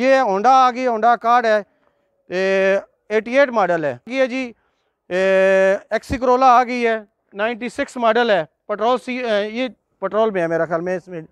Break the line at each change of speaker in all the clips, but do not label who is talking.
ये होंडा आ गई होंडा कार्ड है एटी एट मॉडल है ये जी एक्सी करोला आ गई है नाइन्टी सिक्स मॉडल है पेट्रोल सी ये पेट्रोल में है मेरा ख्याल में इसमें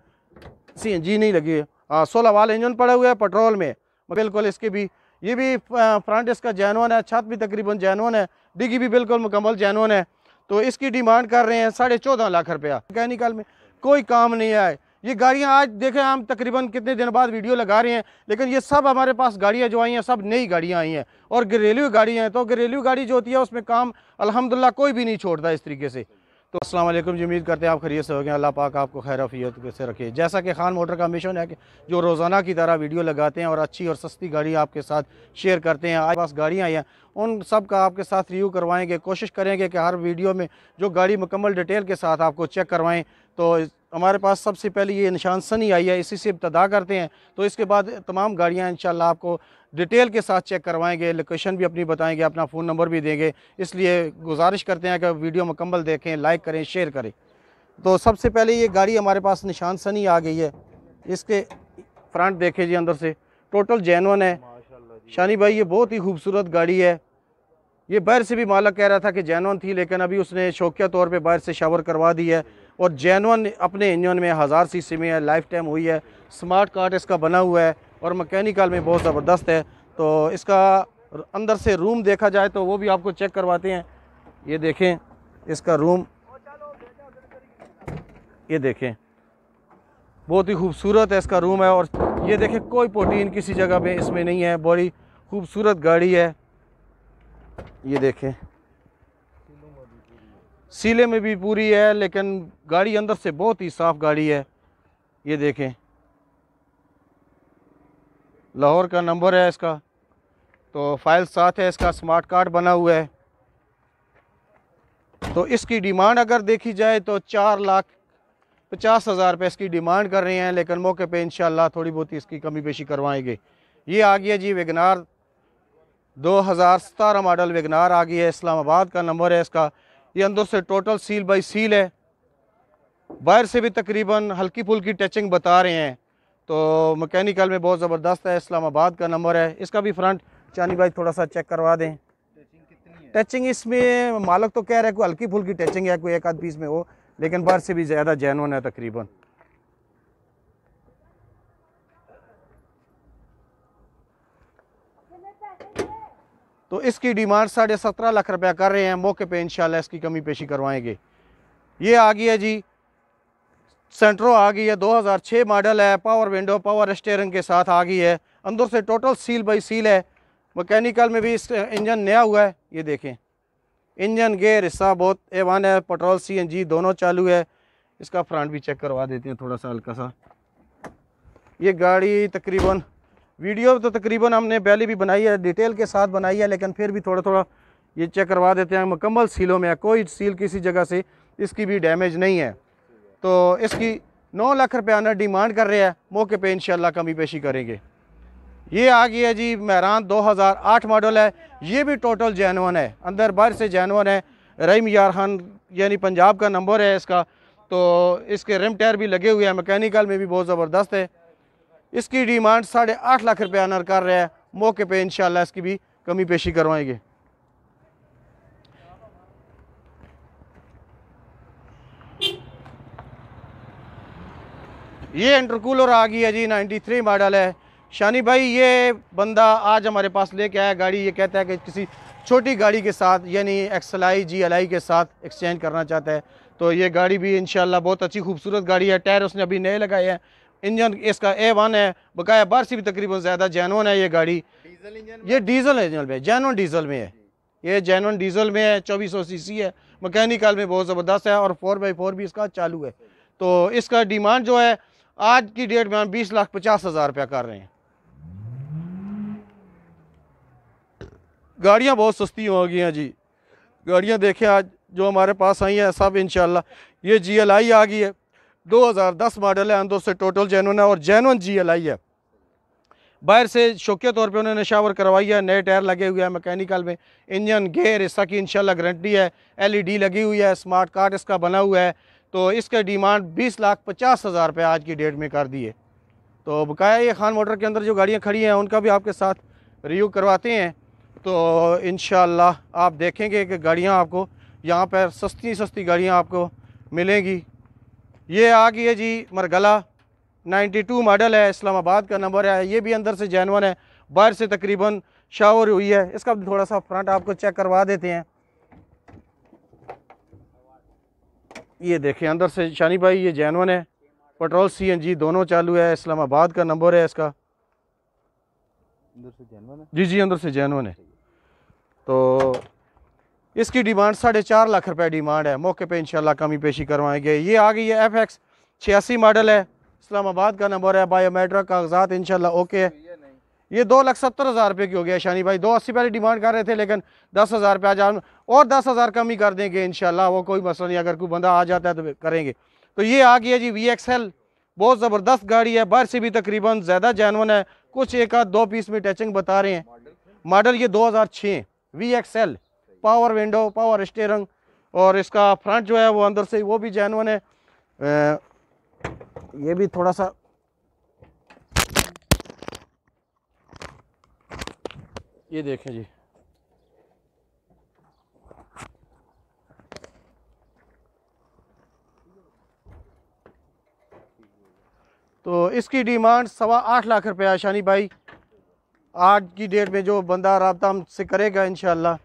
सी एन जी नहीं लगी है हाँ सोलह वाल इंजन पड़े हुए हैं पेट्रोल में बिल्कुल इसके भी ये भी फ्रंट इसका जैनवन है छत भी तकरीबन जैनवन है डिगी भी बिल्कुल मुकम्मल जैनवन है तो इसकी डिमांड कर रहे हैं साढ़े चौदह लाख रुपया मैकेनिकल में कोई काम नहीं आए ये गाड़ियाँ आज देखें हम तकरीबन कितने दिन बाद वीडियो लगा रहे हैं लेकिन ये सब हमारे पास गाड़ियाँ जो आई हैं सब नई गाड़ियाँ आई हैं और घरेलू गाड़ियाँ हैं तो घरेलू गाड़ी जो होती है उसमें काम अलहमदिल्ला कोई भी नहीं छोड़ता इस तरीके से तो अस्सलाम वालेकुम जी उम्मीद करते हैं आप खरीद से हो गए अल्लाह पाक आपको खैर अफियत से रखे जैसा कि खान मोटर का मिशन है कि जो रोज़ाना की तरह वीडियो लगाते हैं और अच्छी और सस्ती गाड़ी आपके साथ शेयर करते हैं आज पास गाड़ियाँ आई हैं उन सब का आपके साथ रिव्यू करवाएंगे कोशिश करेंगे कि हर वीडियो में जो गाड़ी मुकम्मल डिटेल के साथ आपको चेक करवाएँ तो हमारे पास सबसे पहले ये निशान सनी आई है इसी से इब्तदा करते हैं तो इसके बाद तमाम गाड़ियाँ इन आपको डिटेल के साथ चेक करवाएंगे लोकेशन भी अपनी बताएंगे अपना फ़ोन नंबर भी देंगे इसलिए गुजारिश करते हैं कि वीडियो मुकम्मल देखें लाइक करें शेयर करें तो सबसे पहले ये गाड़ी हमारे पास निशान सनी आ गई है इसके फ्रंट देखें जी अंदर से टोटल जैनवन है शानी भाई ये बहुत ही खूबसूरत गाड़ी है ये बाहर से भी मालक कह रहा था कि जैनवन थी लेकिन अभी उसने शौकिया तौर पे बाहर से शावर करवा दी है और जैनवन अपने इंजन में हज़ार सी में है लाइफ टाइम हुई है स्मार्ट कार्ड इसका बना हुआ है और मकैनिकल में बहुत ज़बरदस्त है तो इसका अंदर से रूम देखा जाए तो वो भी आपको चेक करवाते हैं ये देखें इसका रूम ये देखें बहुत ही खूबसूरत है इसका रूम है और ये देखें कोई प्रोटीन किसी जगह पे इसमें नहीं है बड़ी खूबसूरत गाड़ी है ये देखें सीले में भी पूरी है लेकिन गाड़ी अंदर से बहुत ही साफ़ गाड़ी है ये देखें लाहौर का नंबर है इसका तो फाइल साथ है इसका स्मार्ट कार्ड बना हुआ है तो इसकी डिमांड अगर देखी जाए तो चार लाख पचास हज़ार रुपये इसकी डिमांड कर रहे हैं लेकिन मौके पे इन थोड़ी बहुत इसकी कमी पेशी करवाएंगे ये आ गया जी वेगनार दो हज़ार सतारह मॉडल वेगनार आ गया है इस्लामाबाद का नंबर है इसका ये अंदर से टोटल सील बाई सील है बाहर से भी तकरीबन हल्की फुल्की टचिंग बता रहे हैं तो मकैनिकल में बहुत ज़बरदस्त है इस्लामाबाद का नंबर है इसका भी फ्रंट चानी भाई थोड़ा सा चेक करवा दें टचिंग इसमें मालक तो कह रहा है कोई हल्की फुल्की टचिंग है कोई एक आध पीस में हो लेकिन बाहर से भी ज़्यादा जैनवन है तकरीबन तो इसकी डिमांड साढ़े सत्रह लाख रुपया कर रहे हैं मौके पे इंशाल्लाह इसकी कमी पेशी करवाएंगे ये आ गई है जी सेंट्रो आ गई है 2006 मॉडल है पावर विंडो पावर स्टेयरिंग के साथ आ गई है अंदर से टोटल सील बाई सील है मकैनिकल में भी इस इंजन नया हुआ है ये देखें इंजन गेयर हिस्सा बहुत ए वन है पेट्रोल जी दोनों चालू है इसका फ्रंट भी चेक करवा देते हैं थोड़ा सा हल्का सा ये गाड़ी तकरीबन वीडियो तो तकरीबन हमने पहले भी बनाई है डिटेल के साथ बनाई है लेकिन फिर भी थोड़ा थोड़ा ये चेक करवा देते हैं मुकम्मल सीलों में है कोई सील किसी जगह से इसकी भी डैमेज नहीं है तो इसकी नौ लाख आना डिमांड कर रहे हैं मौके पे शाला कमी पेशी करेंगे ये आ गई है जी महरान 2008 मॉडल है ये भी टोटल जैनवन है अंदर बाहर से जैनवन है रहीम यार खान यानी पंजाब का नंबर है इसका तो इसके रिम टायर भी लगे हुए हैं मैकेनिकल में भी बहुत ज़बरदस्त है इसकी डिमांड साढ़े आठ लाख रुपया अनर कर रहा है मौके पे इंशाल्लाह इसकी भी कमी पेशी करवाएंगे ये इंटरकूलर आ गई है जी 93 मॉडल है शानी भाई ये बंदा आज हमारे पास लेके आया गाड़ी ये कहता है कि किसी छोटी गाड़ी के साथ यानी एक्सलाई जी एल के साथ एक्सचेंज करना चाहता है तो ये गाड़ी भी इंशाल्लाह बहुत अच्छी खूबसूरत गाड़ी है टायर उसने अभी नए लगाए हैं इंजन इसका ए वन है बकाया बार से भी तकरीबन ज़्यादा जैनवन है ये गाड़ी इंजन ये डीजल इंजन में जैनवन डीजल में है ये जैनवन डीजल में है चौबीस सौ सी है मकैनिकल में बहुत ज़बरदस्त है और फोर बाई फोर भी इसका चालू है तो इसका डिमांड जो है आज की डेट में हम बीस लाख पचास हज़ार रुपया कर रहे हैं गाड़ियाँ बहुत सस्ती हो गई हैं जी गाड़ियाँ देखें आज जो हमारे पास आई हैं सब इनशाला ये जी आ गई है 2010 मॉडल है अंदर से टोटल जैन है और जैन जी एल आई है बाहर से शौके तौर पे उन्होंने शावर करवाई है नए टायर लगे हुए हैं मैकेनिकल में इंजन गेयर इसका की इंशाल्लाह गारंटी है एलईडी e लगी हुई है स्मार्ट कार्ड इसका बना हुआ है तो इसके डिमांड बीस लाख पचास हज़ार रुपये आज की डेट में कर दिए तो बकाया ये खान मोटर के अंदर जो गाड़ियाँ खड़ी हैं उनका भी आपके साथ रिव्यू करवाते हैं तो इन आप देखेंगे कि गाड़ियाँ आपको यहाँ पर सस्ती सस्ती गाड़ियाँ आपको मिलेंगी ये आ गई है जी मरगला 92 मॉडल है इस्लामाबाद का नंबर है ये भी अंदर से जैनवन है बाहर से तकरीबन शावर हुई है इसका थोड़ा सा फ्रंट आपको चेक करवा देते हैं ये देखें अंदर से शानी भाई ये जैनवन है पेट्रोल सीएनजी दोनों चालू है इस्लामाबाद का नंबर है इसका अंदर से जैनवन है जी जी अंदर से जैनवन है तो इसकी डिमांड साढ़े चार लाख रुपए डिमांड है मौके पे इंशाल्लाह कमी पेशी करवाएंगे ये आ गई है एफ एक्स छियासी मॉडल है इस्लामाबाद का नंबर है बायोमेट्रिक कागजात इनशाला ओके है ये दो लाख सत्तर हज़ार रुपये की हो गया शानी भाई दो अस्सी पहले डिमांड कर रहे थे लेकिन दस हज़ार रुपये आ हम और दस हज़ार कम ही कर देंगे इनशाला वो कोई मसला नहीं अगर कोई बंदा आ जाता है तो करेंगे तो ये आ गया जी वी एक्स एल बहुत ज़बरदस्त गाड़ी है बाहर से भी तकरीबन ज़्यादा जैनवन है कुछ एक आध दो पीस में टचिंग बता रहे हैं मॉडल ये दो हज़ार छः V X L power window power steering और इसका फ्रंट जो है वो अंदर से वो भी जैनवन है ये भी थोड़ा सा ये देखें जी तो इसकी डिमांड सवा आठ लाख रुपया शानी भाई आज की डेट में जो बंदा रबता हमसे करेगा इनशाला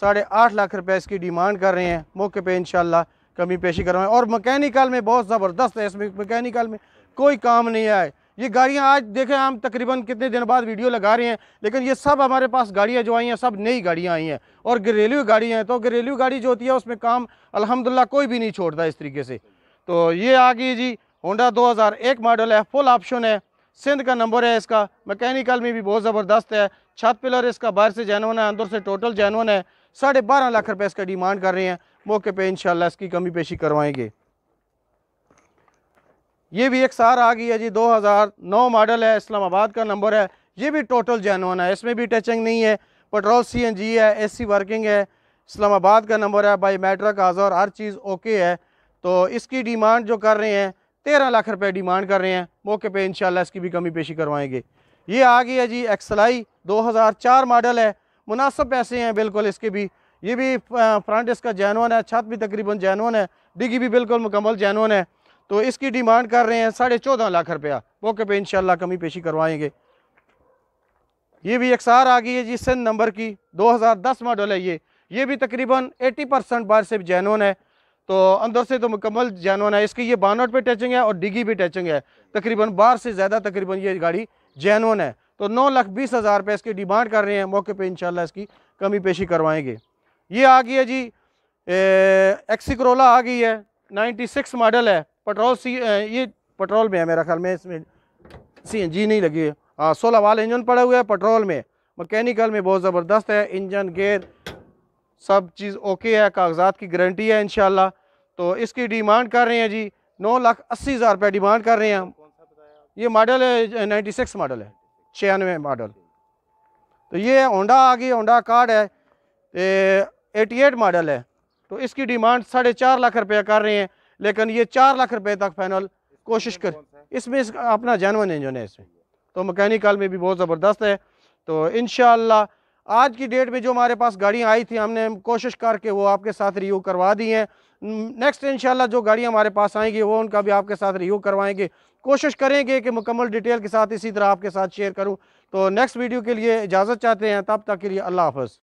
साढ़े आठ लाख रुपए इसकी डिमांड कर रहे हैं मौके पे इंशाल्लाह कमी पेशी करवाएं और मैकेनिकल में बहुत ज़बरदस्त है इसमें मैकेनिकल में कोई काम नहीं आए ये गाड़ियाँ आज देखें हम तकरीबन कितने दिन बाद वीडियो लगा रहे हैं लेकिन ये सब हमारे पास गाड़ियाँ जो आई हैं सब नई गाड़ियाँ आई हैं और घरेलू गाड़ियाँ हैं तो घरेलू गाड़ी जो होती है उसमें काम अलहमदिल्ला कोई भी नहीं छोड़ता इस तरीके से तो ये आ गई जी होंडा 2001 मॉडल है फुल ऑप्शन है सिंध का नंबर है इसका मैकेनिकल में भी बहुत ज़बरदस्त है छत पिलर इसका बाहर से जैनवन है अंदर से टोटल जैनवन है साढ़े बारह लाख रुपए इसका डिमांड कर रहे हैं मौके पे इंशाल्लाह इसकी कमी पेशी करवाएंगे ये भी एक सार आ गई है जी 2009 मॉडल है इस्लामाबाद का नंबर है ये भी टोटल जैनवन है इसमें भी टचिंग नहीं है पेट्रोल सी एन जी है सी वर्किंग है इस्लामाबाद का नंबर है बाई मेट्रा का और हर चीज़ ओके है तो इसकी डिमांड जो कर रहे हैं तेरह लाख रुपए डिमांड कर रहे हैं मौके पे इंशाल्लाह इसकी भी कमी पेशी करवाएंगे ये आ गई है जी एक्सलाई 2004 मॉडल है मुनासब पैसे हैं बिल्कुल इसके भी ये भी फ्रंट इसका जैनवन है छत भी तकरीबन जैनवन है डिगी भी बिल्कुल मुकम्मल जैनवन है तो इसकी डिमांड कर रहे हैं साढ़े चौदह लाख रुपया मौके पे इंशाल्लाह कमी पेशी करवाएंगे ये भी एक्सार आ गई है जी सिंध नंबर की 2010 मॉडल है ये ये भी तकरीबन 80 परसेंट बार से जैनवन है तो अंदर से तो मुकम्मल जैनवन है इसकी ये बानोट पे टचिंग है और डिगी भी टचिंग है तकरीबन बार से ज़्यादा तकरीबन ये गाड़ी जैनवन है तो नौ लाख बीस हज़ार रुपये इसकी डिमांड कर रहे हैं मौके पे इंशाल्लाह इसकी कमी पेशी करवाएंगे ये आ गई है जी एक्सी करोला आ गई है 96 मॉडल है पेट्रोल सी ये पेट्रोल में है मेरा ख्याल में इसमें सीएनजी नहीं लगी है हाँ सोलह वाल इंजन पड़ा हुआ है पेट्रोल में मकैनिकल में बहुत ज़बरदस्त है इंजन गेयर सब चीज़ ओके है कागजात की गारंटी है इन तो इसकी डिमांड कर रहे हैं जी नौ लाख अस्सी हज़ार रुपये डिमांड कर रहे हैं ये मॉडल है नाइन्टी सिक्स मॉडल है छियानवे मॉडल तो ये होंडा आ गई होंडा कार्ड है एटी एट मॉडल है तो इसकी डिमांड साढ़े चार लाख रुपये कर रहे हैं लेकिन ये चार लाख रुपये तक फाइनल कोशिश कर इसमें इस अपना जैनवन इंजन है इसमें तो मकैनिकल में भी बहुत ज़बरदस्त है तो इन आज की डेट में जो हमारे पास गाड़ियाँ आई थी हमने कोशिश करके वो आपके साथ रिव्यू करवा दी हैं नेक्स्ट इंशाल्लाह जो गाड़ियाँ हमारे पास आएंगी वो उनका भी आपके साथ रिव्यू करवाएंगे कोशिश करेंगे कि मुकम्मल डिटेल के साथ इसी तरह आपके साथ शेयर करूँ तो नेक्स्ट वीडियो के लिए इजाज़त चाहते हैं तब तक के लिए अल्लाह हाफ़